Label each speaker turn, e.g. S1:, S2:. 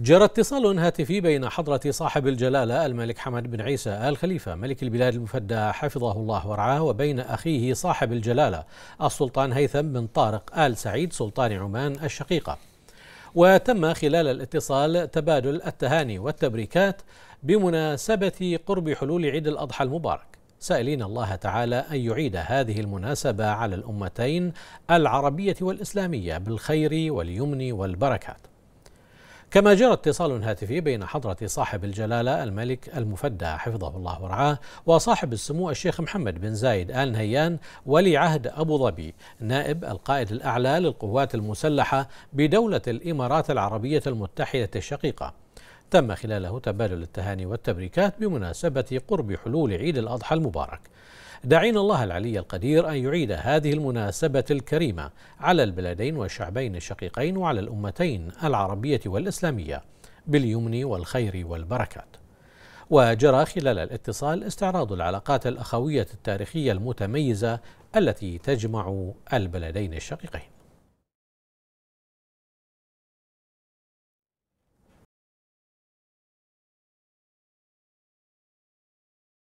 S1: جرى اتصال هاتفي بين حضرة صاحب الجلالة الملك حمد بن عيسى آل خليفة ملك البلاد المفدى حفظه الله ورعاه وبين أخيه صاحب الجلالة السلطان هيثم بن طارق آل سعيد سلطان عمان الشقيقة وتم خلال الاتصال تبادل التهاني والتبريكات بمناسبة قرب حلول عيد الأضحى المبارك سائلين الله تعالى أن يعيد هذه المناسبة على الأمتين العربية والإسلامية بالخير واليمن والبركات كما جرى اتصال هاتفي بين حضرة صاحب الجلالة الملك المفدى حفظه الله ورعاه وصاحب السمو الشيخ محمد بن زايد آل نهيان ولي عهد أبو ظبي نائب القائد الأعلى للقوات المسلحة بدولة الإمارات العربية المتحدة الشقيقة تم خلاله تبادل التهاني والتبريكات بمناسبة قرب حلول عيد الأضحى المبارك داعين الله العلي القدير أن يعيد هذه المناسبة الكريمة على البلدين والشعبين الشقيقين وعلى الأمتين العربية والإسلامية باليمن والخير والبركات وجرى خلال الاتصال استعراض العلاقات الأخوية التاريخية المتميزة التي تجمع البلدين الشقيقين